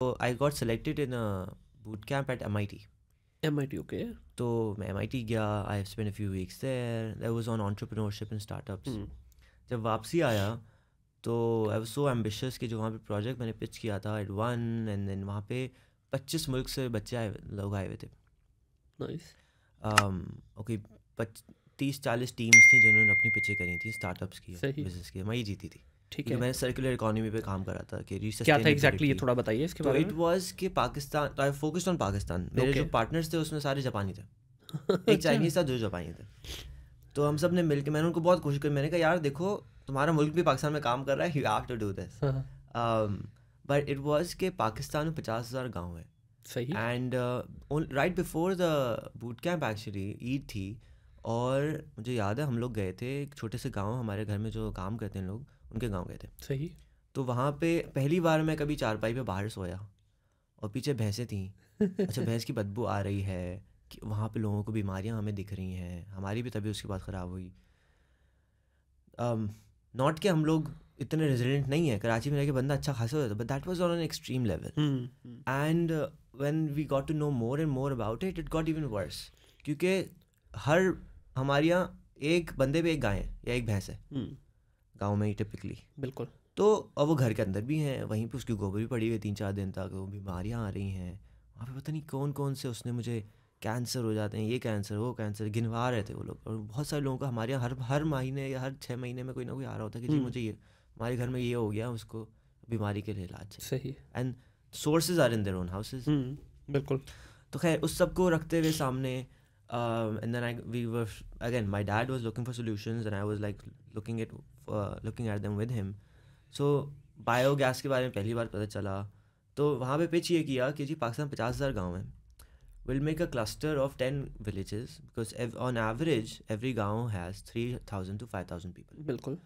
तो I got selected in boot camp at M I T M I T okay तो मैं M I T गया I spend few weeks there was on entrepreneurship in startups जब वापसी आया तो I was so ambitious कि जो वहाँ पे प्रोजेक्ट मैंने पिच किया था एट वन एंड देन वहाँ पे पच्चीस मुल्क से बच्चे आए लोग आए हुए थे ओके um, तीस चालीस टीम्स थी जिन्होंने अपनी पिचें करी थी स्टार्टअप्स की बिजनेस की मैं ही जीती थी ठीक है मैंने सर्कुलर इकोनॉमी पे काम करा था कि क्या था एग्जैक्टली ये थोड़ा बताइए इसके तो बारे में इट वाज कि Pakistan I focused on Pakistan मेरे जो पार्टनर्स थे उसमें सारे जापानी थे एक चाइनीज अच्छा। था दो जापानी थे तो हम सब ने मिलकर मैंने उनको बहुत कोशिश करी मैंने कहा यार देखो तुम्हारा मुल्क भी पाकिस्तान में काम कर रहा है you have to do this but it was के पाकिस्तान में पचास हज़ार गाँव है सही and right before the boot camp actually Eid थी और मुझे याद है हम लोग गए थे एक छोटे से गांव हमारे घर में जो काम करते हैं लोग उनके गाँव गए थे सही तो वहाँ पे पहली बार मैं कभी चारपाई पे बाहर सोया और पीछे भैंसें थी अच्छा भैंस की बदबू आ रही है कि वहाँ पे लोगों को बीमारियाँ हमें दिख रही हैं हमारी भी तबीयत उसके बाद ख़राब हुई नॉट um, के हम लोग इतने रेजिडेंट नहीं है कराची में रह के बंदा अच्छा खासा होता but that was on an extreme level and when we got to know more and more about it it got even worse क्योंकि हर हमारे यहाँ एक बंदे पे एक गाय है या एक भैंस है hmm. गाँव में ही टिपिकली बिल्कुल तो और वो घर के अंदर भी हैं वहीं पे उसकी गोबर भी पड़ी हुई है तीन चार दिन तक वो बीमारियाँ आ रही हैं वहाँ पे पता नहीं कौन कौन से उसने मुझे कैंसर हो जाते हैं ये कैंसर वो कैंसर गिनवा रहे थे वो लोग और बहुत सारे लोगों का हमारे यहाँ हर हर महीने या हर छः महीने में कोई ना कोई आ रहा होता है कि जी हम्म। मुझे ये हमारे घर में ये हो गया उसको बीमारी के लिए इलाज सही and sources are in their own houses बिल्कुल तो खैर उस सबको रखते हुए सामने and then I we were again my dad was looking for solution and I was like looking at looking at them with him so biogas के बारे में पहली बार पता चला तो वहाँ पे पिच ये किया कि जी पाकिस्तान पचास हज़ार गाँव है will make a cluster of ten villages because on average every गाँव has three thousand to five thousand people बिल्कुल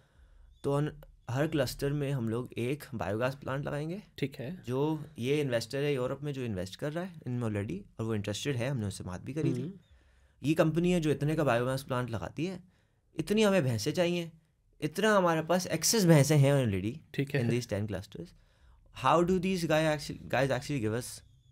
तो ऑन हर क्लस्टर में हम लोग एक बायोगैस प्लांट लगाएंगे ठीक है जो ये इन्वेस्टर है यूरोप में जो इन्वेस्ट कर रहा है इन ऑलरेडी और वो इंटरेस्टेड है हमने उससे बात भी करी थी हम्म। ये कंपनी है जो इतने का बायोगैस प्लांट लगाती है इतनी हमें भैंसें चाहिए इतना हमारे पास एक्सेस भैंसें हैं ऑलरेडी ठीक है in these ten clusters how do these guys actually give us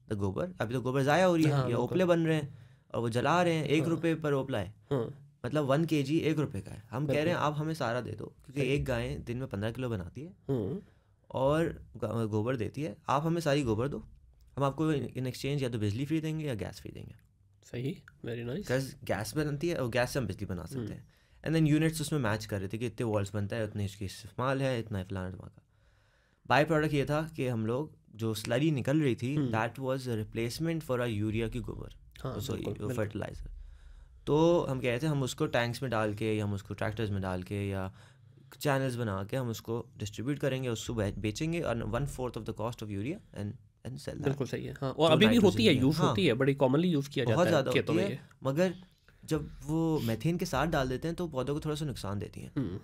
the गोबर अभी तो गोबर ज़ाया हो रही है हाँ, या ओपले बन रहे हैं और वो जला रहे हैं एक हाँ। रुपये पर ओपला है हाँ। मतलब वन के जी एक रुपये का है हम कह रहे हैं आप हमें सारा दे दो क्योंकि एक गाय दिन में पंद्रह किलो बनाती है और गोबर देती है आप हमें सारी गोबर दो हम आपको इन एक्सचेंज या तो बिजली फ्री देंगे या गैस फ्री देंगे सही वेरी नाइस गैस बनती है और गैस से हम बिजली बना सकते हम्म। हैं एंड देन यूनिट्स उसमें मैच कर रहे थे कि इतने वॉल्स बनता है उतने इसके इस्तेमाल है इतना फलाना धमाका बाई प्रोडक्ट ये था कि हम लोग जो स्लरी निकल रही थी that was replacement for our urea की गोबर सॉरी हाँ, फर्टिलाइजर तो हम कह रहे थे हम उसको टैंक्स में डाल के या हम उसको ट्रैक्टर्स में डाल के या चैनल्स बना के हम उसको डिस्ट्रीब्यूट करेंगे उसको बेचेंगे और one fourth of the cost of urea and and sale बिल्कुल सही है हाँ और तो अभी भी होती है यूज़ हाँ, होती है बड़ी कॉमनली यूज़ किया जाता है ज़्यादा होती है मगर जब वो मेथेन के साथ डाल देते हैं तो पौधों को थोड़ा सा नुकसान देती हैं हम्म।